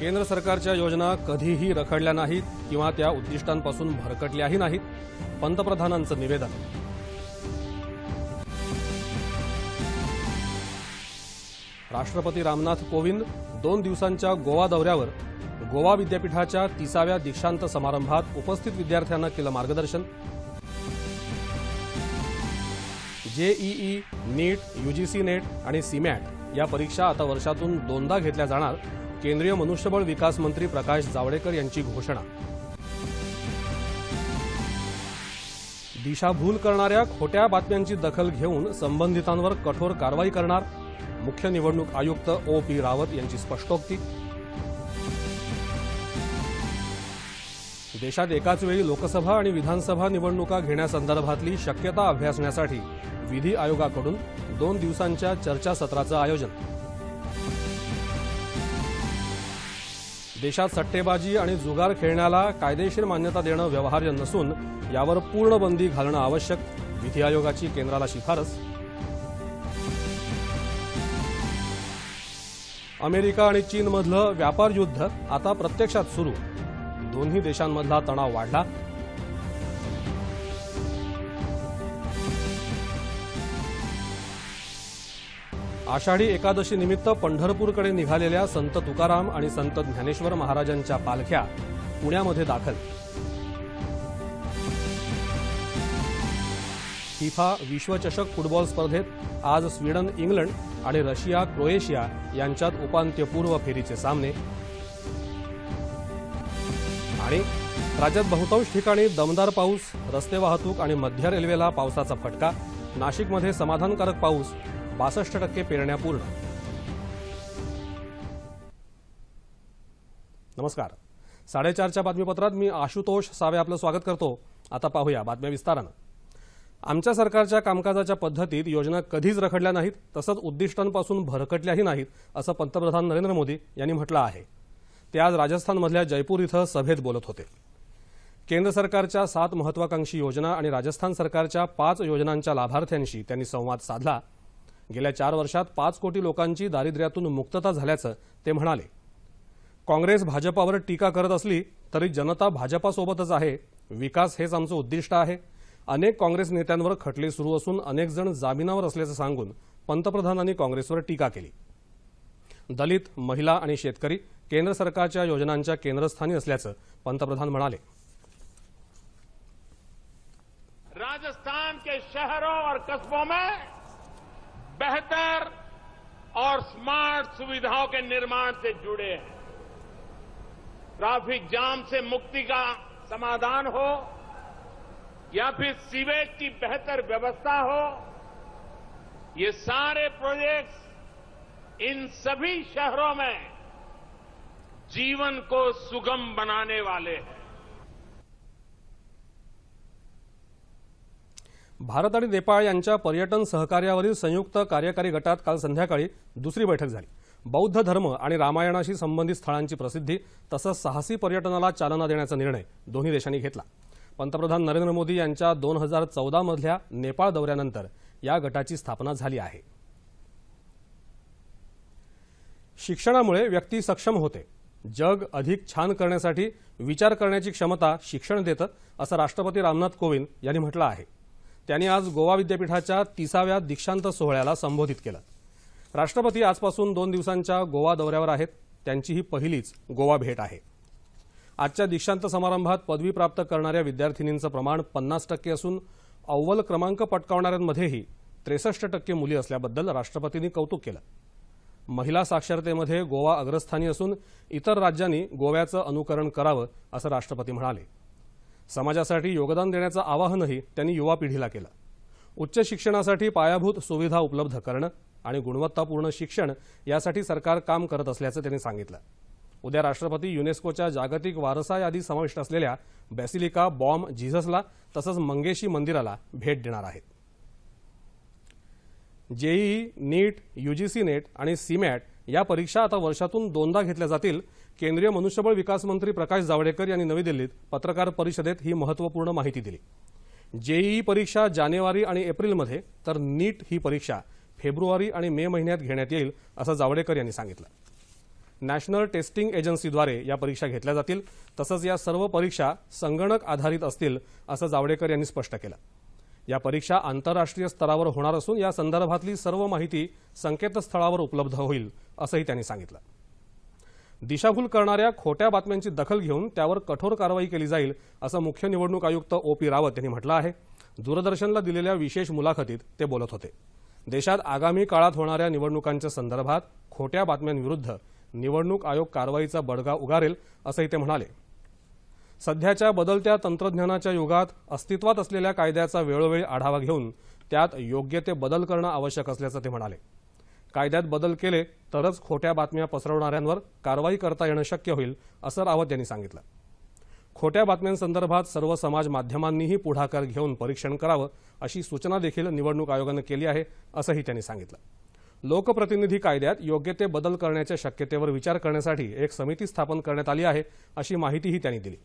केंद्र सरकारच्या योजना कधीही रखडल्या नाहीत किंवा त्या उद्दिष्टांपासून भरकटल्याही नाहीत पंतप्रधानांचं निवेदन राष्ट्रपती रामनाथ कोविंद दोन दिवसांच्या गोवा दौऱ्यावर गोवा विद्यापीठाच्या तिसाव्या दीक्षांत समारंभात उपस्थित विद्यार्थ्यांना केलं मार्गदर्शन जेईई नीट यूजीसी नेट आणि सीमॅट या परीक्षा आता वर्षातून दोनदा घेतल्या जाणार केंद्रीय मनुष्यबळ विकास मंत्री प्रकाश जावडेकर यांची घोषणा दिशाभूल करणाऱ्या खोट्या बातम्यांची दखल घेऊन संबंधितांवर कठोर कारवाई करणार मुख्य निवडणूक आयुक्त ओ पी रावत यांची स्पष्टोक्ती देशात एकाच वेळी लोकसभा आणि विधानसभा निवडणुका घेण्यासंदर्भातली शक्यता अभ्यासण्यासाठी विधी आयोगाकडून दोन दिवसांच्या चर्चासत्राचं आयोजन देशात सट्टेबाजी आणि जुगार खेळण्याला कायदेशीर मान्यता देणं व्यवहार्य नसून यावर पूर्ण बंदी घालणं आवश्यक विधी आयोगाची केंद्राला शिफारस अमेरिका आणि चीनमधलं व्यापार युद्ध आता प्रत्यक्षात सुरू दोन्ही देशांमधला तणाव वाढला आषाढी एकादशी निमित्त पंढरपूरकडे निघालेल्या संत तुकाराम आणि संत ज्ञानेश्वर महाराजांच्या पालख्या पुण्यामध्ये दाखल फिफा विश्वचषक फुटबॉल स्पर्धेत आज स्वीडन इंग्लंड आणि रशिया क्रोएशिया यांच्यात उपांत्यपूर्व फेरीचे सामने आणि राज्यात बहुतांश ठिकाणी दमदार पाऊस रस्ते वाहतूक आणि मध्य रेल्वेला पावसाचा फटका नाशिकमध्ये समाधानकारक पाऊस बासष्ट टक्के पेरण्या पूर्ण नमस्कार साडेचारच्या बातमीपत्रात मी आशुतोष सावे आपलं स्वागत करतो आता पाहूया बातम्या विस्तारानं आमच्या सरकारच्या कामकाजाच्या पद्धतीत योजना कधीच रखडल्या नाहीत तसंच उद्दिष्टांपासून भरकटल्याही नाहीत असं पंतप्रधान नरेंद्र मोदी यांनी म्हटलं आहे ते आज राजस्थानमधल्या जयपूर इथं सभेत बोलत होते केंद्र सरकारच्या सात महत्वाकांक्षी योजना आणि राजस्थान सरकारच्या पाच योजनांच्या लाभार्थ्यांशी त्यांनी संवाद साधला गेल्या चार वर्षात पाच कोटी लोकांची दारिद्र्यातून मुक्तता झाल्याचं ते म्हणाले काँग्रेस भाजपावर टीका करत असली तरी जनता भाजपासोबतच आहे विकास हेच आमचं उद्दिष्ट आहे अनेक काँग्रेस नेत्यांवर खटले सुरू असून अनेक जण जामिनावर असल्याचं सांगून पंतप्रधानांनी काँग्रेसवर टीका केली दलित महिला आणि शेतकरी केंद्र सरकारच्या योजनांच्या केंद्रस्थानी असल्याचं पंतप्रधान म्हणाले राजस्थान के शहरों और कस्बों में बेहतर और स्मार्ट सुविधाओं के निर्माण से जुड़े हैं ट्रैफिक जाम से मुक्ति का समाधान हो या फिर सीवेज की बेहतर व्यवस्था हो ये सारे प्रोजेक्ट्स इन सभी शहरों में जीवन को सुगम बनाने वाले हैं भारत आणि नेपाळ यांच्या पर्यटन सहकार्यावरील संयुक्त कार्यकारी गटात काल संध्याकाळी दुसरी बैठक झाली बौद्ध धर्म आणि रामायणाशी संबंधित स्थळांची प्रसिद्धी तसंच साहसी पर्यटनाला चालना देण्याचा निर्णय दोन्ही देशांनी घेतला पंतप्रधान नरेंद्र मोदी यांच्या दोन हजार चौदामधल्या नेपाळ दौऱ्यानंतर या गटाची स्थापना झाली आहे शिक्षणामुळे व्यक्ती सक्षम होते जग अधिक छान करण्यासाठी विचार करण्याची क्षमता शिक्षण देतं असं राष्ट्रपती रामनाथ कोविंद यांनी म्हटलं आहे त्यांनी आज गोवा विद्यापीठाच्या तिसाव्या दीक्षांत सोहळ्याला संबोधित केलं राष्ट्रपती आजपासून दोन दिवसांच्या गोवा दौऱ्यावर आहेत त्यांची ही पहिलीच गोवा भेट आहे आजच्या दीक्षांत समारंभात पदवी प्राप्त करणाऱ्या विद्यार्थिनींचं प्रमाण पन्नास टक्के असून अव्वल क्रमांक पटकावणाऱ्यांमध्येही त्रेसष्ट टक्के मुली असल्याबद्दल राष्ट्रपतींनी कौतुक केलं महिला साक्षरतेमध्ये गोवा अग्रस्थानी असून इतर राज्यांनी गोव्याचं अनुकरण करावं असं राष्ट्रपती म्हणाले समाजासाठी योगदान देण्याचं आवाहनही त्यांनी युवा पिढीला केलं उच्च शिक्षणासाठी पायाभूत सुविधा उपलब्ध करणं आणि गुणवत्तापूर्ण शिक्षण यासाठी सरकार काम करत असल्याचं त्यांनी सांगितलं उद्या राष्ट्रपती युनेस्कोच्या जागतिक वारसा यादी समाविष्ट असलेल्या बॅसिलिका बॉम्ब जिझसला तसंच मंगेशी मंदिराला भेट देणार आहेत जेईई नीट युजीसी नेट आणि सीमॅट या परीक्षा आता वर्षातून दोनदा घेतल्या जातील केंद्रीय मनुष्यबळ विकास मंत्री प्रकाश जावडेकर यांनी नवी दिल्लीत पत्रकार परिषदेत ही महत्वपूर्ण माहिती दिली जेईई परीक्षा जानेवारी आणि एप्रिलमध्ये तर नीट ही परीक्षा फेब्रुवारी आणि मे महिन्यात घेण्यात येईल असं जावडेकर यांनी सांगितलं नॅशनल टेस्टिंग एजन्सीद्वारे या परीक्षा घेतल्या जातील तसंच या सर्व परीक्षा संगणक आधारित असतील असं जावडेकर यांनी स्पष्ट केलं या परीक्षा आंतरराष्ट्रीय स्तरावर होणार असून या संदर्भातली सर्व माहिती संकेतस्थळावर उपलब्ध होईल असंही त्यांनी सांगितलं दिशाभूल करणाऱ्या खोट्या बातम्यांची दखल घेऊन त्यावर कठोर कारवाई केली जाईल असं मुख्य निवडणूक आयुक्त ओ पी रावत यांनी म्हटलं आहे दूरदर्शनला दिलेल्या विशेष मुलाखतीत ते बोलत होते देशात आगामी काळात होणाऱ्या निवडणुकांच्या संदर्भात खोट्या बातम्यांविरुद्ध निवडणूक आयोग कारवाईचा बडगा उगारेल असंही ते म्हणाले सध्याच्या बदलत्या तंत्रज्ञानाच्या युगात अस्तित्वात असलेल्या कायद्याचा वेळोवेळी आढावा घेऊन त्यात योग्य ते बदल करणं आवश्यक असल्याचं ते म्हणाले कायद्यात बदल केले तरच खोट्या बातम्या पसरवणाऱ्यांवर कारवाई करता येणं शक्य होईल असं रावत यांनी सांगितलं खोट्या बातम्यांसंदर्भात सर्व समाज माध्यमांनीही पुढाकार घेऊन परीक्षण करावं अशी सूचना देखील निवडणूक आयोगानं केली आहे असंही त्यांनी सांगितलं लोकप्रतिनिधी कायद्यात योग्य ते बदल करण्याच्या शक्यतेवर विचार करण्यासाठी एक समिती स्थापन करण्यात आली आहे अशी माहितीही त्यांनी दिली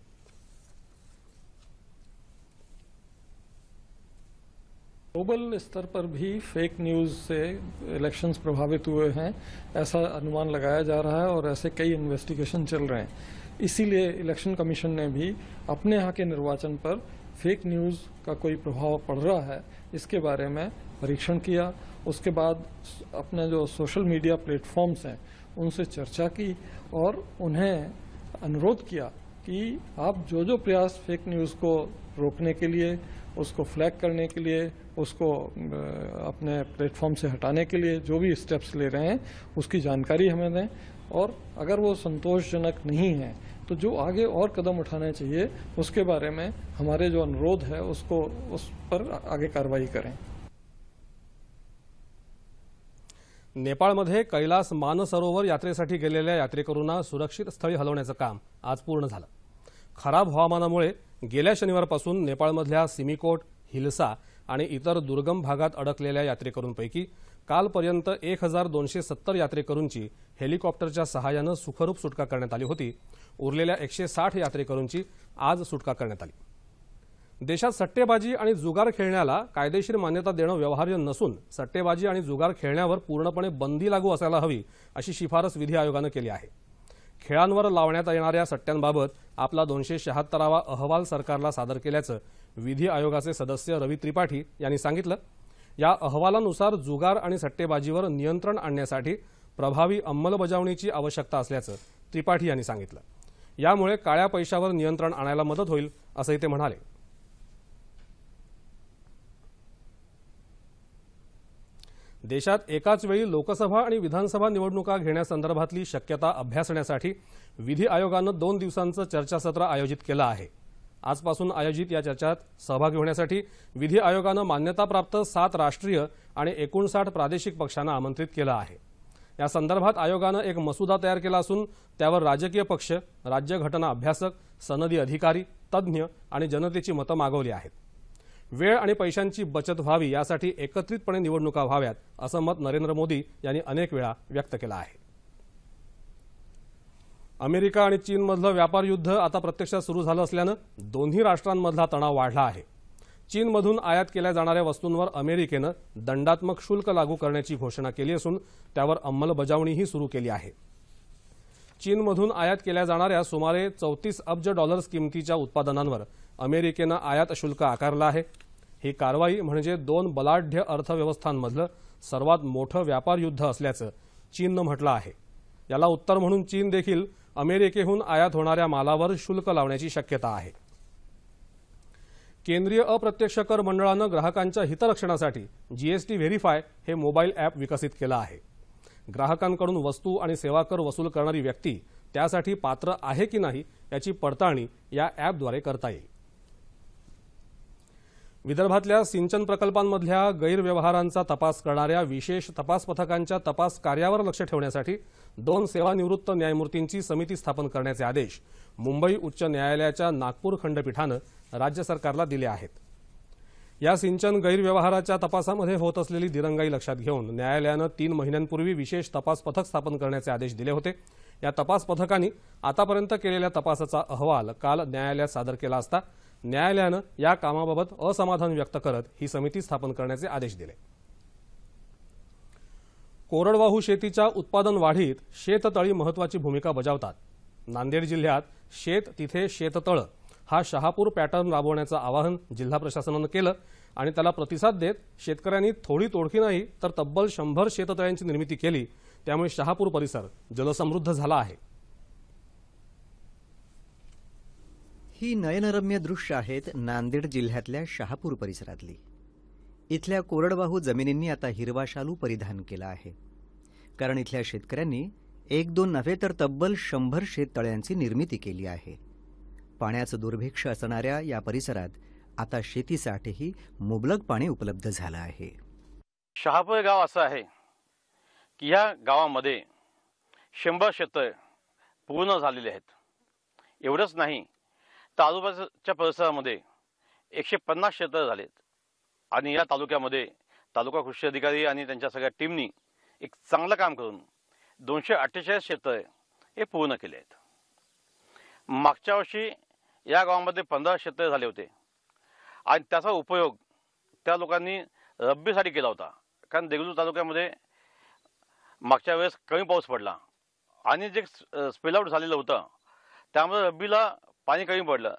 ग्लोबल स्तर पर भी फेक न्यूज़ से इलेक्शंस प्रभावित हुए हैं ऐसा अनुमान लगाया जा रहा है और ऐसे कई इन्वेस्टिगेशन चल रहे हैं इसीलिए इलेक्शन कमीशन ने भी अपने यहाँ के निर्वाचन पर फेक न्यूज़ का कोई प्रभाव पड़ रहा है इसके बारे में परीक्षण किया उसके बाद अपने जो सोशल मीडिया प्लेटफॉर्म्स हैं उनसे चर्चा की और उन्हें अनुरोध किया कि आप जो जो प्रयास फेक न्यूज़ को रोकने के लिए उसको फ्लैग करने के लिए उसको अपने प्लेटफॉर्म से हटाने के लिए जो भी स्टेप्स ले रहे हैं उसकी जानकारी हमें दें और अगर वो संतोषजनक नहीं है तो जो आगे और कदम उठाने चाहिए उसके बारे में हमारे जो अनुरोध है उसको उस पर आगे कार्रवाई करें नेपाळमध्ये कैलास मानसरोवर यात्रेसाठी गेलेल्या यात्रेकरूंना सुरक्षित स्थळी हलवण्याचं काम आज पूर्ण झालं खराब हवामानामुळे गेल्या शनिवारपासून नेपाळमधल्या सिमिकोट हिलसा आणि इतर दुर्गम भागात अडकलेल्या यात्रेकरूंपैकी कालपर्यंत एक हजार दोनशे सत्तर यात्रेकरूंची हेलिकॉप्टरच्या सहाय्यानं सुखरूप सुटका करण्यात आली होती उरलेल्या एकशे साठ यात्रेकरूंची आज सुटका करण्यात आली देशात सट्टेबाजी आणि जुगार खेळण्याला कायदेशीर मान्यता देणं व्यवहार्य नसून सट्टेबाजी आणि जुगार खेळण्यावर पूर्णपणे बंदी लागू असायला हवी अशी शिफारस विधी आयोगानं केली आहे खेळांवर लावण्यात येणाऱ्या सट्ट्यांबाबत आपला दोनशे शहात्तरावा अहवाल सरकारला सादर केल्याचं विधी आयोगाचे सदस्य रवी त्रिपाठी यांनी सांगितलं या अहवालानुसार जुगार आणि सट्टेबाजीवर नियंत्रण आणण्यासाठी प्रभावी अंमलबजावणीची आवश्यकता असल्याचं त्रिपाठी यांनी सांगितलं यामुळे काळ्या पैशावर नियंत्रण आणायला मदत होईल असंही ते म्हणाले देशात एकाच वेळी लोकसभा आणि विधानसभा निवडणुका घेण्यासंदर्भातली शक्यता अभ्यासण्यासाठी विधी आयोगानं दोन दिवसांचं चर्चासत्र आयोजित केलं आहे आजपासून आयोजित या चर्चात सहभागी होण्यासाठी विधी आयोगानं मान्यताप्राप्त सात राष्ट्रीय आणि एकोणसाठ प्रादेशिक पक्षांना आमंत्रित केलं आहे या संदर्भात आयोगानं एक मसुदा तयार केला असून त्यावर राजकीय पक्ष राज्यघटना अभ्यासक सनदी अधिकारी तज्ज्ञ आणि जनतेची मतं मागवली आहेत वेळ आणि पैशांची बचत व्हावी यासाठी एकत्रितपणे निवडणुका व्हाव्यात असं मत नरेंद्र मोदी यांनी अनेक वेळा व्यक्त केलं आहे अमेरिका आणि चीनमधलं व्यापार युद्ध आता प्रत्यक्षात सुरू झालं असल्यानं दोन्ही राष्ट्रांमधला तणाव वाढला आहे चीनमधून आयात केल्या जाणाऱ्या वस्तूंवर अमेरिकेनं दंडात्मक शुल्क लागू करण्याची घोषणा केली असून त्यावर अंमलबजावणीही सुरू केली आहे चीनमधून आयात केल्या जाणाऱ्या सुमारे चौतीस अब्ज डॉलर्स किमतीच्या उत्पादनांवर अमेरिकेनं आयात शुल्क आकारलं आहे ही कारवाई म्हणजे दोन बलाढ्य अर्थव्यवस्थांमधलं सर्वात मोठं व्यापार युद्ध असल्याचं चीननं म्हटलं आहे याला उत्तर म्हणून चीन देखील अमेरिकेहून आयात होणाऱ्या मालावर शुल्क लावण्याची शक्यता आहे केंद्रीय अप्रत्यक्ष कर मंडळानं ग्राहकांच्या हितरक्षणासाठी जीएसटी व्हेरीफाय हे मोबाईल ॲप विकसित केलं आहे ग्राहकांकडून वस्तू आणि सेवा कर वसूल करणारी व्यक्ती त्यासाठी पात्र आहे की नाही याची पडताळणी या ॲपद्वारे करता येईल विदर्भातल्या सिंचन प्रकल्पांमधल्या गैरव्यवहारांचा तपास करणाऱ्या विशेष तपास पथकांच्या तपास कार्यावर लक्ष ठेवण्यासाठी दोन सेवानिवृत्त न्यायमूर्तींची समिती स्थापन करण्याचे आदेश मुंबई उच्च न्यायालयाच्या नागपूर खंडपीठानं राज्य सरकारला दिले आहेत या सिंचन गैरव्यवहाराच्या तपासामध्ये होत असलेली दिरंगाई लक्षात घेऊन न्यायालयानं तीन महिन्यांपूर्वी विशेष तपास पथक स्थापन करण्याचे आदेश दिले होते या तपास पथकांनी आतापर्यंत केलेल्या तपासाचा अहवाल काल न्यायालयात सादर केला असता न्यायालयानं या कामाबाबत असमाधान व्यक्त करत ही समिती स्थापन करण्याचे आदेश दिले कोरडवाहू शेतीच्या उत्पादन वाढीत शेततळी महत्वाची भूमिका बजावतात नांदेड जिल्ह्यात शेत तिथे शेततळ हा शहापूर पॅटर्न राबवण्याचं आवाहन जिल्हा प्रशासनानं केलं आणि त्याला प्रतिसाद देत शेतकऱ्यांनी थोडी तोडकी नाही तर तब्बल शंभर शेततळ्यांची निर्मिती केली त्यामुळे शहापूर परिसर जलसमृद्ध झाला आहे ही नयनरम्य दृश्य आहेत नांदेड जिल्ह्यातल्या शहापूर परिसरातली इथल्या कोरडवाहू जमिनींनी आता हिरवा शालू परिधान केला आहे कारण इथल्या शेतकऱ्यांनी एक दोन नव्हे तर तब्बल शंभर शेततळ्यांची निर्मिती केली आहे पाण्याचं दुर्भिक्ष असणाऱ्या या परिसरात आता शेतीसाठीही मुबलक पाणी उपलब्ध झालं आहे शहापूर गाव असं आहे की या गावामध्ये शंभर शेत पूर्ण झालेली आहेत एवढंच नाही तालुक्याच्या परिसरामध्ये एकशे पन्नास क्षेत्र झालेत आणि या तालुक्यामध्ये तालुका कृषी अधिकारी आणि त्यांच्या सगळ्या टीमनी एक चांगलं काम करून दोनशे अठ्ठेचाळीस क्षेत्र हे पूर्ण केले आहेत मागच्या वर्षी या गावामध्ये पंधरा क्षेत्र झाले होते आणि त्याचा उपयोग त्या लोकांनी रब्बीसाठी केला होता कारण देगलूर तालुक्यामध्ये मागच्या वेळेस कमी पाऊस पडला आणि जे स्पेलआउट झालेलं होतं त्यामुळे रब्बीला पाणी कमी पडलं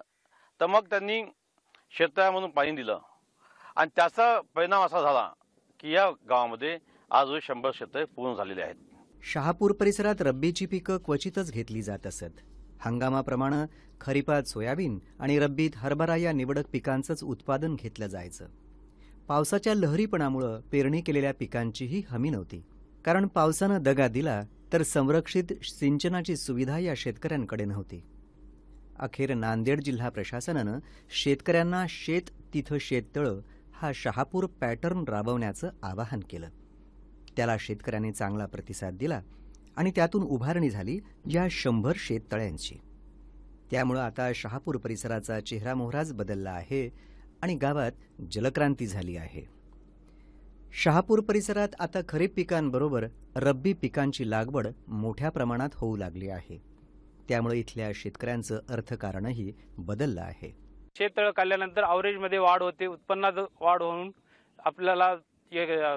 तर मग त्यांनी शेततळ्यामधून पाणी दिलं आणि त्याचा परिणाम असा झाला की या गावामध्ये आज शंभर शेतळे पूर्ण झालेले आहेत शहापूर परिसरात रब्बीची पिकं क्वचितच घेतली जात असत हंगामाप्रमाणे खरीपात सोयाबीन आणि रब्बीत हरभरा या निवडक पिकांचंच उत्पादन घेतलं जायचं पावसाच्या लहरीपणामुळं पेरणी केलेल्या पिकांचीही हमी नव्हती कारण पावसानं दगा दिला तर संरक्षित सिंचनाची सुविधा या शेतकऱ्यांकडे नव्हती अखेर नांदेड जिल्हा प्रशासनानं शेतकऱ्यांना शेत तिथं शेततळं हा शहापूर पॅटर्न राबवण्याचं आवाहन केलं त्याला शेतकऱ्यांनी चांगला प्रतिसाद दिला आणि त्यातून उभारणी झाली या शंभर शेततळ्यांची त्यामुळं आता शहापूर परिसराचा चेहरा मोहराच बदलला आहे आणि गावात जलक्रांती झाली आहे शहापूर परिसरात आता खरीप पिकांबरोबर रब्बी पिकांची लागवड मोठ्या प्रमाणात होऊ लागली आहे त्यामुळे इथल्या शेतकऱ्यांचं अर्थकारणही बदललं आहे शेततळ काढल्यानंतर अवरेजमध्ये वाढ होते उत्पन्नात वाढ होऊन आपल्याला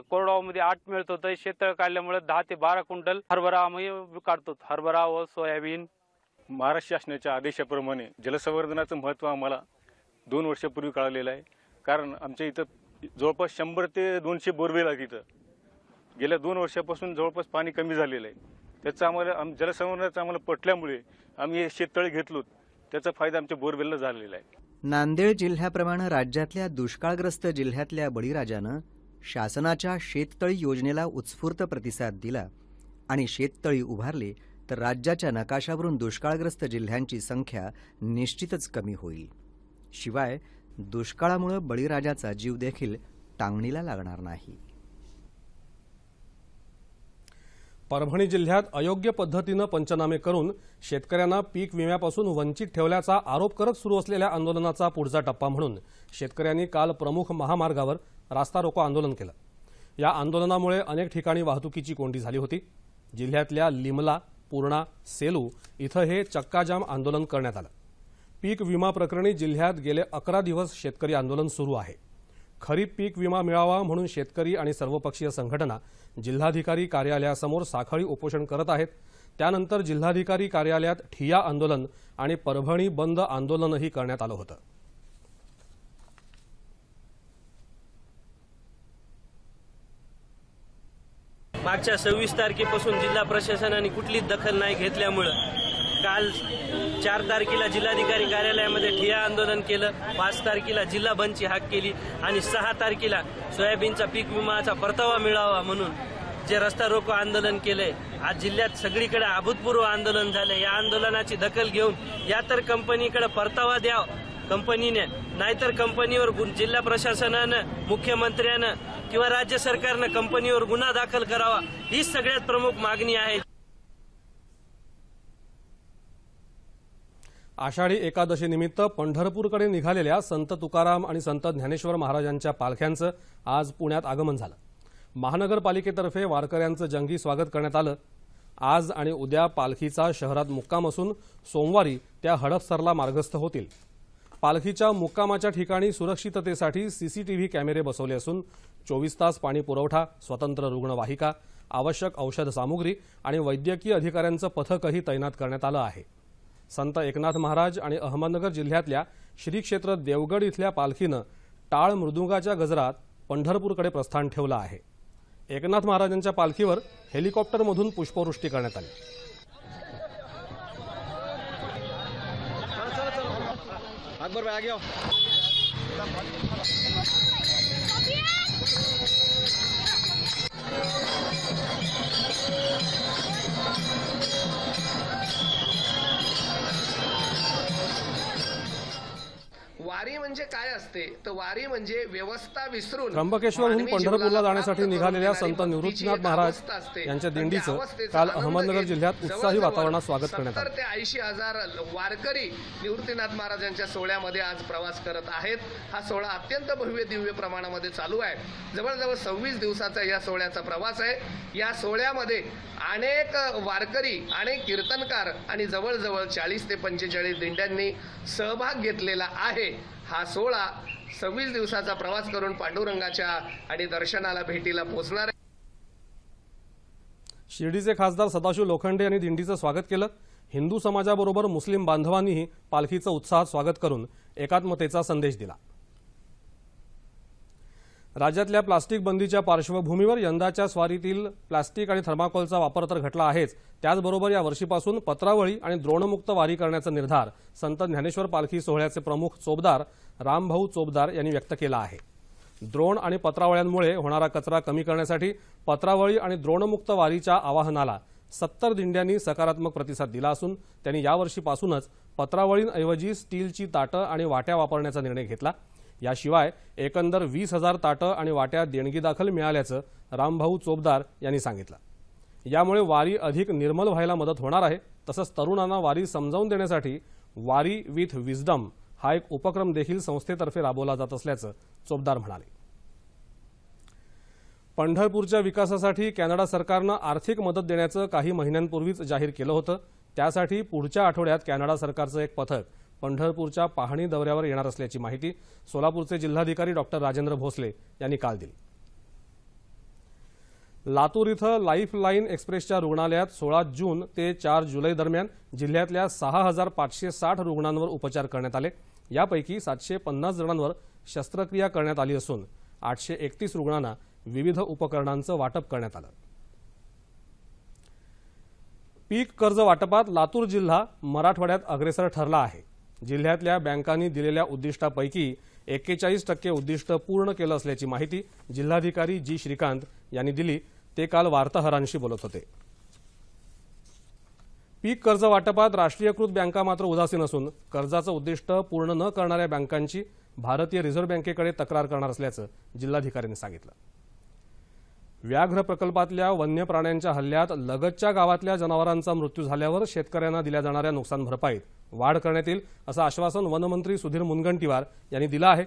कोरडावामध्ये आठ मिळत होतं शेततळ काढल्यामुळे दहा ते बारा क्विंटल हरभरा आम्ही काढतो हरभरा व सोयाबीन महाराष्ट्र शासनाच्या आदेशाप्रमाणे जलसंवर्धनाचं महत्व आम्हाला दोन वर्षापूर्वी कळालेलं आहे कारण आमच्या इथं जवळपास शंभर ते दोनशे बोरवेल आहेत इथं गेल्या दोन वर्षापासून जवळपास पाणी कमी झालेलं आहे त्याचं आम्हाला जलसंवर्धनाचं आम्हाला पटल्यामुळे आम्ही हे शेततळे घेतलो त्याचा फायदा आमच्या बोरवेलला झालेला आहे नांदेड जिल्ह्याप्रमाणे राज्यातल्या दुष्काळग्रस्त जिल्ह्यातल्या बळीराजानं शासनाच्या शेततळी योजनेला उत्स्फूर्त प्रतिसाद दिला आणि शेततळी उभारली तर राज्याच्या नकाशावरून दुष्काळग्रस्त जिल्ह्यांची संख्या निश्चितच कमी होईल शिवाय दुष्काळामुळे बळीराजाचा जीव देखील टांगणीला लागणार नाही परभणी जिल्ह्यात अयोग्य पद्धतीनं पंचनामे करून शेतकऱ्यांना पीक विम्यापासून वंचित ठेवल्याचा आरोप करत सुरू असलेल्या आंदोलनाचा पुढचा टप्पा म्हणून शेतकऱ्यांनी काल प्रमुख महामार्गावर रास्ता रोको आंदोलन केलं या आंदोलनामुळे अनेक ठिकाणी वाहतुकीची कोंडी झाली होती जिल्ह्यातल्या लिमला पूर्णा सेलू इथं हे चक्काजाम आंदोलन करण्यात आलं पीक विमा प्रकरणी जिल्ह्यात गेले अकरा दिवस शेतकरी आंदोलन सुरू आहे खरीप पीक विमा मिळावा म्हणून शेतकरी आणि सर्वपक्षीय संघटना जिल्हाधिकारी कार्यालयासमोर साखळी उपोषण करत आहेत त्यानंतर जिल्हाधिकारी कार्यालयात ठिया आंदोलन आणि परभणी बंद आंदोलनही करण्यात आलं होतं मागच्या सव्वीस तारखेपासून जिल्हा प्रशासनाने कुठलीच दखल नाही घेतल्यामुळं काल चार तारखेला जिल्हाधिकारी कार्यालयामध्ये ठिया आंदोलन केलं पाच तारखेला जिल्हा बंदची हाक केली आणि सहा तारखेला सोयाबीनचा पीक विमाचा परतावा मिळावा म्हणून जे रस्ता रोको आंदोलन केले आज जिल्ह्यात सगळीकडे अभूतपूर्व आंदोलन झाले या आंदोलनाची दखल घेऊन या तर कंपनीकडे परतावा द्याव कंपनीने नाहीतर कंपनीवर जिल्हा प्रशासनानं मुख्यमंत्र्यानं किंवा राज्य सरकारनं कंपनीवर गुन्हा दाखल करावा ही सगळ्यात प्रमुख मागणी आहे आषाढी एकादशीनिमित्त पंढरपूरकडे निघालेल्या संत तुकाराम आणि संत ज्ञानेश्वर महाराजांच्या पालख्यांचं आज पुण्यात आगमन झालं महानगरपालिकेतर्फे वारकऱ्यांचं जंगी स्वागत करण्यात आलं आज आणि उद्या पालखीचा शहरात मुक्काम असून सोमवारी त्या हडपसरला मार्गस्थ होतील पालखीच्या मुक्कामाच्या ठिकाणी सुरक्षिततेसाठी सीसीटीव्ही कॅमेरे बसवले असून चोवीस तास पाणी पुरवठा स्वतंत्र रुग्णवाहिका आवश्यक औषध सामुग्री आणि वैद्यकीय अधिकाऱ्यांचं पथकही तैनात करण्यात आलं आहे संत एकनाथ महाराज आणि अहमदनगर जिल्ह्यातल्या श्री क्षेत्र देवगड इथल्या पालखीनं टाळ मृदुंगाच्या गजरात पंढरपूरकडे प्रस्थान ठेवलं आहे एकनाथ महाराजांच्या पालखीवर हेलिकॉप्टरमधून पुष्पवृष्टी करण्यात आली म्हणजे काय असते तर वारी म्हणजे व्यवस्था विसरून त्र्यंबकेश्वरहून पंढरपूरला जाण्यासाठी निघालेल्या संत निवृत्तीनाथ महाराज यांच्या दिंडीचं काल अहमदनगर जिल्ह्यात उत्साही वातावरणात स्वागत करण्यात आलं ते ऐंशी हजार वारकरी निवृत्तीनाथ महाराजांच्या सोहळ्यामध्ये आज प्रवास करत आहेत हा सोहळा अत्यंत भव्य दिव्य प्रमाणामध्ये चालू आहे जवळजवळ सव्वीस दिवसाचा या सोहळ्याचा प्रवास आहे या सोहळ्यामध्ये अनेक वारकरी अनेक कीर्तनकार आणि जवळजवळ चाळीस ते पंचेचाळीस दिंड्यांनी सहभाग घेतलेला आहे हा सोहळा सव्वीस दिवसाचा प्रवास करून पांडुरंगाच्या आणि दर्शनाला भेटीला पोहोचणार आहे शिर्डीचे खासदार सदाशिव लोखंडे यांनी दिंडीचं स्वागत केलं हिंदू समाजाबरोबर मुस्लिम बांधवांनीही पालखीचं उत्साहात स्वागत करून एकात्मतेचा संदेश दिला राज्यातल्या प्लास्टिक बंदीच्या पार्श्वभूमीवर यंदाच्या स्वारीतील प्लास्टिक आणि थर्माकोलचा वापर तर घटला आहेच त्याचबरोबर या वर्षीपासून पत्रावळी आणि द्रोणमुक्त वारी करण्याचा निर्धार संत ज्ञानेश्वर पालखी सोहळ्याचे प्रमुख चोबदार रामभाऊ चोबदार यांनी व्यक्त केला आहे द्रोण आणि पत्रावळ्यांमुळे होणारा कचरा कमी करण्यासाठी पत्रावळी आणि द्रोणमुक्त वारीच्या आवाहनाला सत्तर दिंड्यांनी सकारात्मक प्रतिसाद दिला असून त्यांनी यावर्षीपासूनच पत्रावळींऐवजी स्टीलची ताटं आणि वाट्या वापरण्याचा निर्णय घेतला याशिवाय एकंदर वीस हजार ताटं आणि वाट्या देणगीदाखल मिळाल्याचं रामभाऊ चोपदार यांनी सांगितलं यामुळे वारी अधिक निर्मल व्हायला मदत होणार आहे तसंच तरुणांना वारी समजावून देण्यासाठी वारी विथ विजडम हा एक उपक्रम देखील संस्थेतर्फे राबवला जात असल्याचं चोपदार म्हणाले पंढरपूरच्या विकासासाठी कॅनडा सरकारनं आर्थिक मदत देण्याचं काही महिन्यांपूर्वीच जाहीर केलं होतं त्यासाठी पुढच्या आठवड्यात कॅनडा सरकारचं एक पथक पंढरपूरच्या पाहणी दौऱ्यावर येणार असल्याची माहिती सोलापूरचे जिल्हाधिकारी डॉक्टर राजेंद्र भोसले यांनी काल दिली लातूर इथं लाईफ लाईन एक्सप्रेसच्या रुग्णालयात सोळा जून ते चार जुलै दरम्यान जिल्ह्यातल्या सहा हजार पाचशे साठ रुग्णांवर उपचार करण्यात आले यापैकी सातशे पन्नास जणांवर शस्त्रक्रिया करण्यात आली असून आठशे एकतीस रुग्णांना विविध उपकरणांचं वाटप करण्यात आलं पीक कर्ज वाटपात लातूर जिल्हा मराठवाड्यात अग्रेसर ठरला आहे जिल्ह्यातल्या बँकांनी दिलेल्या उद्दिष्टापैकी एक्केचाळीस टक्के उद्दिष्ट पूर्ण केलं असल्याची माहिती जिल्हाधिकारी जी श्रीकांत यांनी दिली ते काल वार्ताहरांशी बोलत होते पीक कर्ज वाटपात राष्ट्रीयकृत बँका मात्र उदासीन असून कर्जाचं उद्दिष्ट पूर्ण न करणाऱ्या बँकांची भारतीय रिझर्व्ह बँकेकडे तक्रार करणार असल्याचं जिल्हाधिकाऱ्यांनी सांगितलं व्याघ्र प्रकल्पातल्या वन्य प्राण्यांच्या हल्ल्यात लगतच्या गावातल्या जनावरांचा मृत्यू झाल्यावर शेतकऱ्यांना दिल्या जाणाऱ्या नुकसान भरपाईत वाढ करण्यात येईल असं आश्वासन वनमंत्री सुधीर मुनगंटीवार यांनी दिलं आहे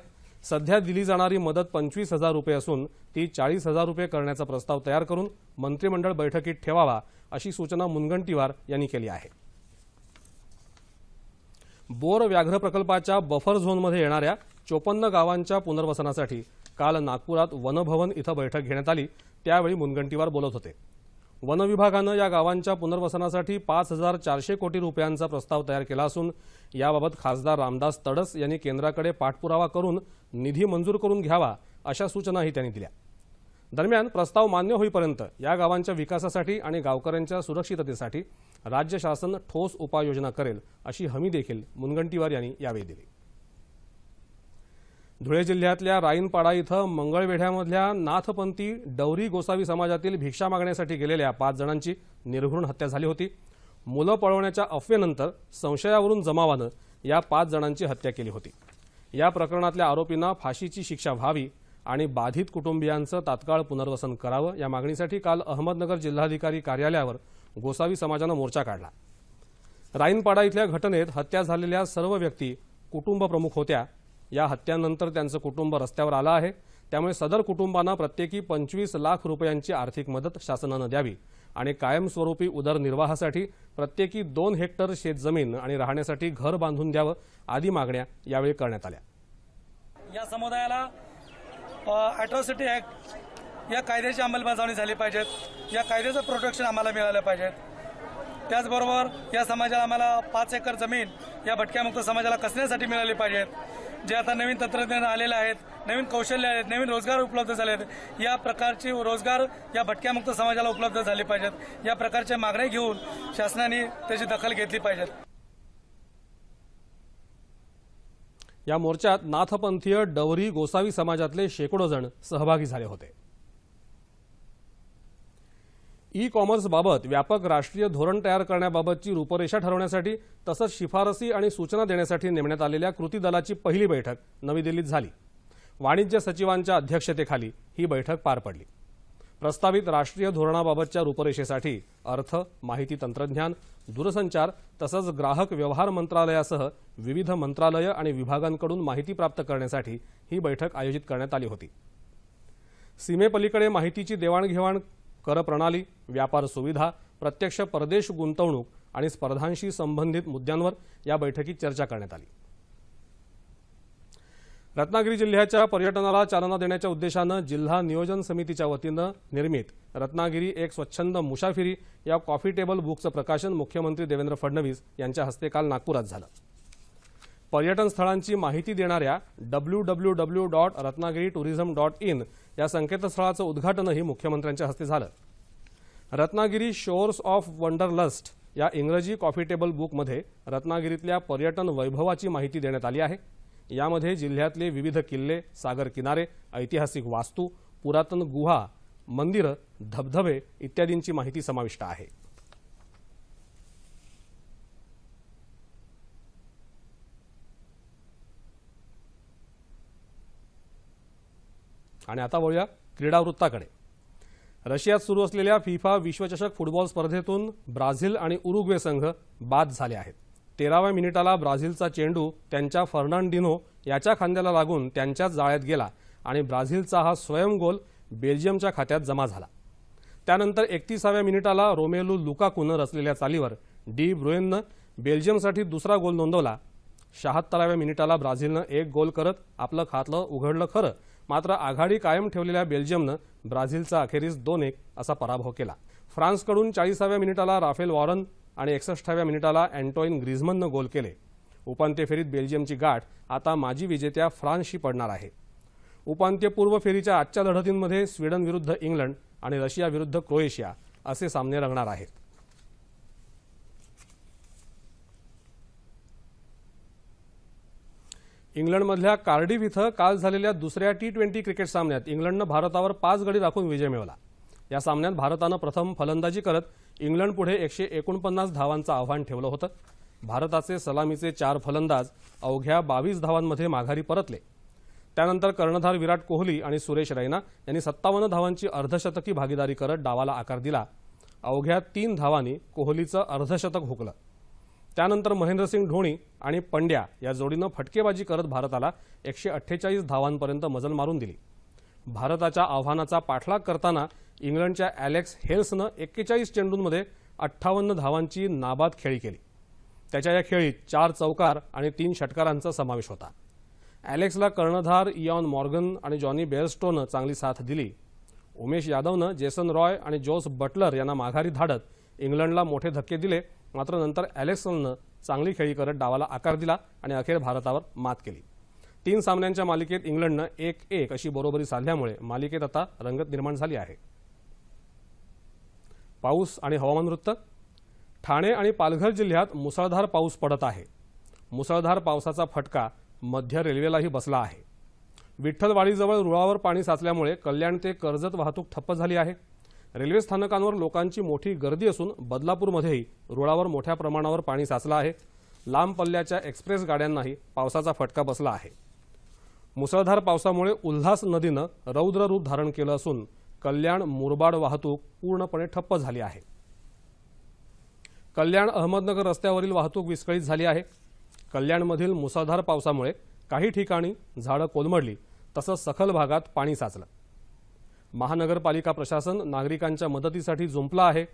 सध्या दिली जाणारी मदत पंचवीस हजार रुपये असून ती चाळीस हजार रुपये करण्याचा प्रस्ताव तयार करून मंत्रिमंडळ बैठकीत ठेवावा अशी सूचना मुनगंटीवार यांनी केली आहे बोर व्याघ्र प्रकल्पाच्या बफर झोनमध्ये येणाऱ्या चोपन्न गावांच्या पुनर्वसनासाठी काल नागपुरात वनभवन इथं बैठक घेण्यात आली त्यावेळी मुनगंटीवार बोलत होते वन विभागानं या गावांच्या पुनर्वसनासाठी पाच हजार चारशे कोटी रुपयांचा प्रस्ताव तयार केला असून याबाबत खासदार रामदास तडस यांनी केंद्राकडे पाठपुरावा करून निधी मंजूर करून घ्यावा अशा सूचनाही त्यांनी दिल्या दरम्यान प्रस्ताव मान्य होईपर्यंत या गावांच्या विकासासाठी आणि गावकऱ्यांच्या सुरक्षिततेसाठी राज्य शासन ठोस उपाययोजना करेल अशी हमी देखील मुनगंटीवार यांनी यावेळी दिली धुळे जिल्ह्यातल्या राईनपाडा इथं मंगळवेढ्यामधल्या नाथपंथी डवरी गोसावी समाजातील भिक्षा मागण्यासाठी गेलेल्या पाच जणांची निर्घृण हत्या झाली होती मुलं पळवण्याच्या अफवेनंतर संशयावरून जमावानं या पाच जणांची हत्या केली होती या प्रकरणातल्या आरोपींना फाशीची शिक्षा व्हावी आणि बाधित कुटुंबियांचं तात्काळ पुनर्वसन करावं या मागणीसाठी काल अहमदनगर जिल्हाधिकारी कार्यालयावर गोसावी समाजानं मोर्चा काढला राईनपाडा इथल्या घटनेत हत्या झालेल्या सर्व व्यक्ती कुटुंबप्रमुख होत्या या हत्यानंतर त्यांचं कुटुंब रस्त्यावर आलं आहे त्यामुळे सदर कुटुंबांना प्रत्येकी पंचवीस लाख रुपयांची आर्थिक मदत शासनानं द्यावी आणि कायमस्वरूपी उदरनिर्वाहासाठी प्रत्येकी दोन हेक्टर शेतजमीन आणि राहण्यासाठी घर बांधून द्यावं आदी मागण्या यावेळी करण्यात आल्या या समुदायाला अॅट्रॉसिटी ॲक्ट या कायद्याची अंमलबजावणी झाली पाहिजेत या कायद्याचं प्रोटेक्शन आम्हाला मिळालं पाहिजे त्याचबरोबर या समाजाला आम्हाला पाच एकर जमीन या भटक्यामुक्त समाजाला कसण्यासाठी मिळाली पाहिजेत जे आता नवीन तंत्रज्ञान आलेले आहेत नवीन कौशल्य आहेत नवीन रोजगार उपलब्ध झाले आहेत या प्रकारचे रोजगार या भटक्यामुक्त समाजाला उपलब्ध झाले पाहिजेत या प्रकारच्या मागण्या घेऊन शासनाने त्याची दखल घेतली पाहिजेत या मोर्चात नाथपंथीय डवरी गोसावी समाजातले शेकडो जण सहभागी झाले होते ई कॉमर्सबाबत व्यापक राष्ट्रीय धोरण तयार करण्याबाबतची रूपरेषा ठरवण्यासाठी तसंच शिफारसी आणि सूचना देण्यासाठी नेमण्यात आलेल्या कृती दलाची पहिली बैठक नवी दिल्लीत झाली वाणिज्य सचिवांच्या अध्यक्षतेखाली ही बैठक पार पडली प्रस्तावित राष्ट्रीय धोरणाबाबतच्या रूपरेषेसाठी अर्थ माहिती तंत्रज्ञान दूरसंचार तसंच ग्राहक व्यवहार मंत्रालयासह विविध मंत्रालयं आणि विभागांकडून माहिती प्राप्त करण्यासाठी ही बैठक आयोजित करण्यात आली होती सीमेपलीकडे माहितीची देवाणघेवाण करप्रणाली व्यापार सुविधा प्रत्यक्ष परदेश गुंतवणूक आणि स्पर्धांशी संबंधित मुद्द्यांवर या बैठकीत चर्चा करण्यात आली रत्नागिरी जिल्ह्याच्या पर्यटनाला चालना देण्याच्या उद्देशानं जिल्हा नियोजन समितीच्या वतीनं निर्मित रत्नागिरी एक स्वच्छंद मुशाफिरी या कॉफी टेबल बुकचं प्रकाशन मुख्यमंत्री देवेंद्र फडणवीस यांच्या हस्ते काल नागपुरात झालं पर्यटन स्थळांची माहिती देणाऱ्या W W W dot Ratnagiri tourism dot in या संकेतस्थळाचं उद्घाटनही मुख्यमंत्र्यांच्या हस्ते झालं रत्नागिरी शोर्स ऑफ लस्ट या इंग्रजी कॉफी टेबल बुकमध्ये रत्नागिरीतल्या पर्यटन वैभवाची माहिती देण्यात आली आहे यामध्ये जिल्ह्यातले विविध किल्ले सागर किनारे ऐतिहासिक वास्तू पुरातन गुहा मंदिरं धबधबे इत्यादींची माहिती समाविष्ट आहे आणि आता वळूया क्रीडा वृत्ताकडे रशियात सुरू असलेल्या फिफा विश्वचषक फुटबॉल स्पर्धेतून ब्राझील आणि उरुग्वे संघ बाद झाले आहेत तेराव्या मिनिटाला ब्राझीलचा चेंडू त्यांच्या फर्नांडिनो याच्या खांद्याला लागून त्यांच्याच जाळ्यात गेला आणि ब्राझीलचा हा स्वयं गोल बेल्जियमच्या खात्यात जमा झाला त्यानंतर एकतीसाव्या मिनिटाला रोमेलू लुकाकून रचलेल्या चालीवर डी ब्रुएननं बेल्जियमसाठी दुसरा गोल नोंदवला शहात्तराव्या मिनिटाला ब्राझीलनं एक गोल करत आपलं खातलं उघडलं खरं मात्र आघाडी कायम ठेवलेल्या बेल्जियमनं ब्राझीलचा अखेरीस दोन एक असा पराभव केला फ्रान्सकडून चाळीसाव्या मिनिटाला राफेल वॉरन आणि एकसष्टाव्या मिनिटाला अँटोइन ग्रीझमननं गोल केले उपांत्य फेरीत बेल्जियमची गाठ आता माजी विजेत्या फ्रान्सशी पडणार आहे उपांत्यपूर्व फेरीच्या आजच्या लढतींमध्ये स्वीडन विरुद्ध इंग्लंड आणि रशिया विरुद्ध क्रोएशिया असे सामने रंगणार आहेत इंग्लंडमधल्या कार्डिव इथं काल झालेल्या दुसऱ्या टी ट्वेंटी क्रिकेट सामन्यात इंग्लंडनं भारतावर पाच गडी राखून विजय मिळवला या सामन्यात भारतानं प्रथम फलंदाजी करत इंग्लंडपुढे एकशे एकोणपन्नास धावांचं आव्हान ठेवलं होतं भारताचे सलामीचे चार फलंदाज अवघ्या बावीस धावांमध्ये माघारी परतले त्यानंतर कर्णधार विराट कोहली आणि सुरेश रैना यांनी सत्तावन्न धावांची अर्धशतकी भागीदारी करत डावाला आकार दिला अवघ्या तीन धावांनी कोहलीचं अर्धशतक हुकलं त्यानंतर महेंद्रसिंग धोनी आणि पंड्या या जोडीनं फटकेबाजी करत भारताला एकशे अठ्ठेचाळीस धावांपर्यंत मजल मारून दिली भारताच्या आव्हानाचा पाठलाग करताना इंग्लंडच्या अॅलेक्स हेल्सनं एक्केचाळीस चेंडूंमध्ये अठ्ठावन्न धावांची नाबाद खेळी केली त्याच्या या खेळीत चार चौकार आणि तीन षटकारांचा समावेश होता अॅलेक्सला कर्णधार इयॉन मॉर्गन आणि जॉनी बेअरस्टोनं चांगली साथ दिली उमेश यादवनं जेसन रॉय आणि जोस बटलर यांना माघारी धाडत इंग्लंडला मोठे धक्के दिले मात्र नंतर अॅलेक्सननं चांगली खेळी करत डावाला आकार दिला आणि अखेर भारतावर मात केली तीन सामन्यांच्या मालिकेत इंग्लंडनं एक एक अशी बरोबरी साधल्यामुळे मालिकेत आता रंगत निर्माण झाली आहे पाऊस आणि हवामान वृत्त ठाणे आणि पालघर जिल्ह्यात मुसळधार पाऊस पडत आहे मुसळधार पावसाचा फटका मध्य रेल्वेलाही बसला आहे विठ्ठलवाडीजवळ रुळावर पाणी साचल्यामुळे कल्याण ते कर्जत वाहतूक ठप्प झाली आहे रेल्वे स्थानकांवर लोकांची मोठी गर्दी असून बदलापूरमध्येही रुळावर मोठ्या प्रमाणावर पाणी साचलं आहे लांब पल्ल्याच्या एक्सप्रेस गाड्यांनाही पावसाचा फटका बसला आहे मुसळधार पावसामुळे उल्हास नदीनं रौद्र रूप धारण केलं असून कल्याण मुरबाड वाहतूक पूर्णपणे ठप्प झाली आहे कल्याण अहमदनगर रस्त्यावरील वाहतूक विस्कळीत झाली आहे कल्याणमधील मुसळधार पावसामुळे काही ठिकाणी झाडं कोलमडली तसंच सखल भागात पाणी साचलं महानगरपालिका प्रशासन नागरिकांच्या मदतीसाठी जुंपला आहे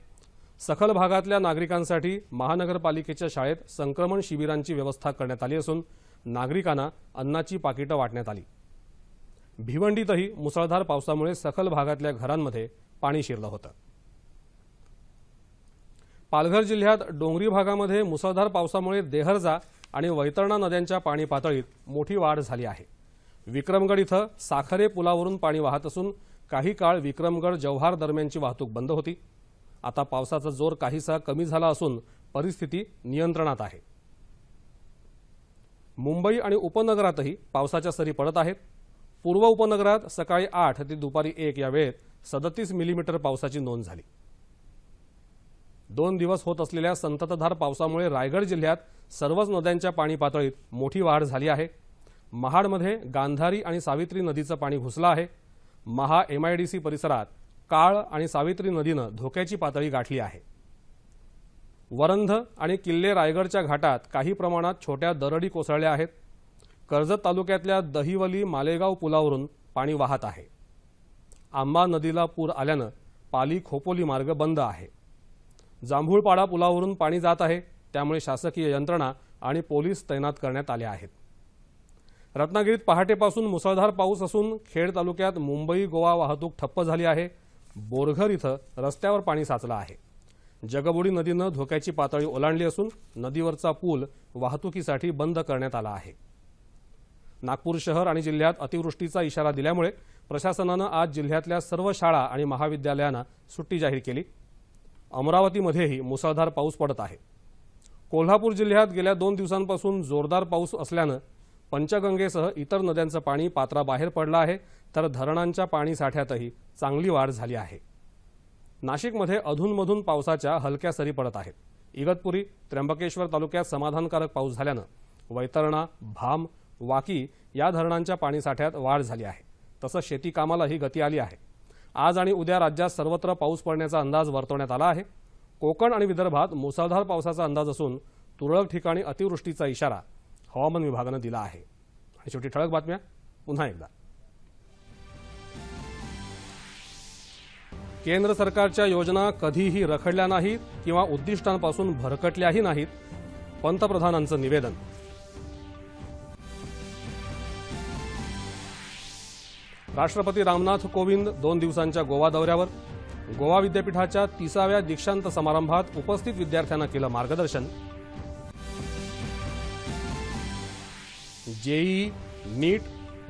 सखल भागातल्या नागरिकांसाठी महानगरपालिकेच्या शाळेत संक्रमण शिबिरांची व्यवस्था करण्यात आली असून नागरिकांना अन्नाची पाकिटं वाटण्यात आली भिवंडीतही मुसळधार पावसामुळे सखल भागातल्या घरांमध्ये पाणी शिरलं होतं पालघर जिल्ह्यात डोंगरी भागामध्ये मुसळधार पावसामुळे देहरजा आणि वैतरणा नद्यांच्या पाणी पातळीत मोठी वाढ झाली आहे विक्रमगड इथं साखरे पुलावरून पाणी वाहत असून काही काळ विक्रमगड जव्हार दरम्यानची वाहतूक बंद होती आता पावसाचा जोर काहीसा कमी झाला असून परिस्थिती नियंत्रणात आहे मुंबई आणि उपनगरातही पावसाच्या सरी पडत आहेत पूर्व उपनगरात सकाळी आठ ते दुपारी एक या वेळेत सदतीस मिलीमीटर पावसाची नोंद झाली दोन दिवस होत असलेल्या संततधार पावसामुळे रायगड जिल्ह्यात सर्वच नद्यांच्या पाणी पातळीत मोठी वाढ झाली आहे महाडमध्ये गांधारी आणि सावित्री नदीचं पाणी घुसलं आहे महा एमआयडीसी परिसरात काळ आणि सावित्री नदीनं धोक्याची पातळी गाठली आहे वरंध आणि किल्ले रायगडच्या घाटात काही प्रमाणात छोट्या दरडी कोसळल्या आहेत कर्जत तालुक्यातल्या दहिवली मालेगाव पुलावरून पाणी वाहत आहे आंबा नदीला पूर आल्यानं पाली खोपोली मार्ग बंद आहे जांभूळपाडा पुलावरून पाणी जात आहे त्यामुळे शासकीय यंत्रणा आणि पोलीस तैनात करण्यात आले आहेत रत्नागिरीत पहाटेपासून मुसळधार पाऊस असून खेड तालुक्यात मुंबई गोवा वाहतूक ठप्प झाली आहे बोरघर इथं रस्त्यावर पाणी साचलं आहे जगबुडी नदीनं धोक्याची पातळी ओलांडली असून नदीवरचा पूल वाहतुकीसाठी बंद करण्यात आला आहे नागपूर शहर आणि जिल्ह्यात अतिवृष्टीचा इशारा दिल्यामुळे प्रशासनानं आज जिल्ह्यातल्या सर्व शाळा आणि महाविद्यालयांना सुट्टी जाहीर केली अमरावतीमध्येही मुसळधार पाऊस पडत आहे कोल्हापूर जिल्ह्यात गेल्या दोन दिवसांपासून जोरदार पाऊस असल्यानं पंचगंगेसह इतर नद्यांचं पाणी पात्राबाहेर पडलं आहे तर धरणांच्या पाणीसाठ्यातही चांगली वाढ झाली आहे नाशिकमध्ये अधूनमधून पावसाच्या हलक्या सरी पडत आहेत इगतपुरी त्र्यंबकेश्वर तालुक्यात समाधानकारक पाऊस झाल्यानं वैतरणा भाम वाकी या धरणांच्या पाणीसाठ्यात वाढ झाली आहे तसंच शेतीकामालाही गती आली आहे आज आणि उद्या राज्यात सर्वत्र पाऊस पडण्याचा अंदाज वर्तवण्यात आला आहे कोकण आणि विदर्भात मुसळधार पावसाचा अंदाज असून तुरळक ठिकाणी अतिवृष्टीचा इशारा हवामान विभागानं दिला आहे आणि शेवटी ठळक बातम्या पुन्हा एकदा केंद्र सरकारच्या योजना कधीही रखडल्या नाहीत किंवा उद्दिष्टांपासून भरकटल्याही नाहीत पंतप्रधानांचं निवेदन राष्ट्रपती रामनाथ कोविंद दोन दिवसांच्या गोवा दौऱ्यावर गोवा विद्यापीठाच्या तिसाव्या दीक्षांत समारंभात उपस्थित विद्यार्थ्यांना केलं मार्गदर्शन जेई नीट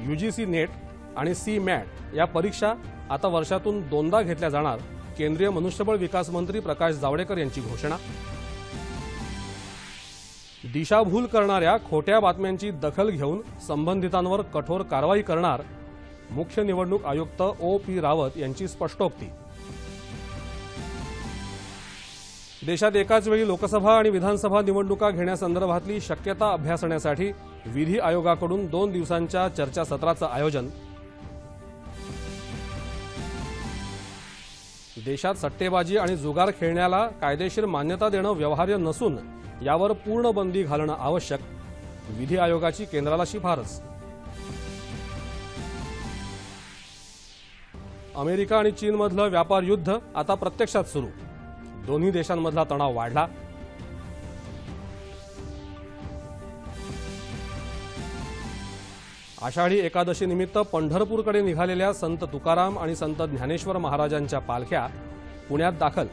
यूजीसी नेट आणि सी मॅट या परीक्षा आता वर्षातून दोनदा घेतल्या जाणार केंद्रीय मनुष्यबळ विकास मंत्री प्रकाश जावडेकर यांची घोषणा दिशाभूल करणाऱ्या खोट्या बातम्यांची दखल घेऊन संबंधितांवर कठोर कारवाई करणार मुख्य निवडणूक आयुक्त ओ पी रावत यांची स्पष्टोक्ती देशात एकाच वेळी लोकसभा आणि विधानसभा निवडणुका घेण्यासंदर्भातली शक्यता अभ्यासण्यासाठी विधी आयोगाकडून दोन दिवसांच्या चर्चासत्राचं आयोजन देशात सट्टेबाजी आणि जुगार खेळण्याला कायदेशीर मान्यता देणं व्यवहार्य नसून यावर पूर्ण बंदी घालणं आवश्यक विधी आयोगाची केंद्राला शिफारस अमेरिका आणि चीनमधलं व्यापार युद्ध आता प्रत्यक्षात सुरू दोन्ही देशांमधला तणाव वाढला आषाढी एकादशीनिमित्त पंढरपूरकडे निघालेल्या संत तुकाराम आणि संत ज्ञानेश्वर महाराजांच्या पालख्या पुण्यात दाखल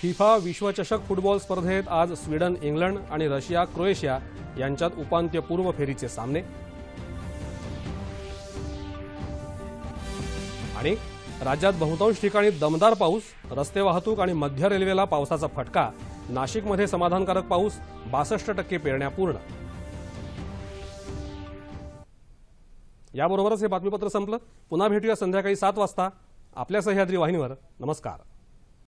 फिफा विश्वचषक फुटबॉल स्पर्धेत आज स्वीडन इंग्लंड आणि रशिया क्रोएशिया यांच्यात उपांत्यपूर्व फेरीचे सामने आणि राज्यात बहुतांश ठिकाणी दमदार पाऊस रस्ते वाहतूक आणि मध्य रेल्वेला पावसाचा फटका नाशिकमध्ये समाधानकारक पाऊस बासष्ट टक्के पेरण्या पूर्ण याबरोबरच हे बातमीपत्र संपलं पुन्हा भेटूया संध्याकाळी सात वाजता आपल्या सह्याद्री वाहिनीवर नमस्कार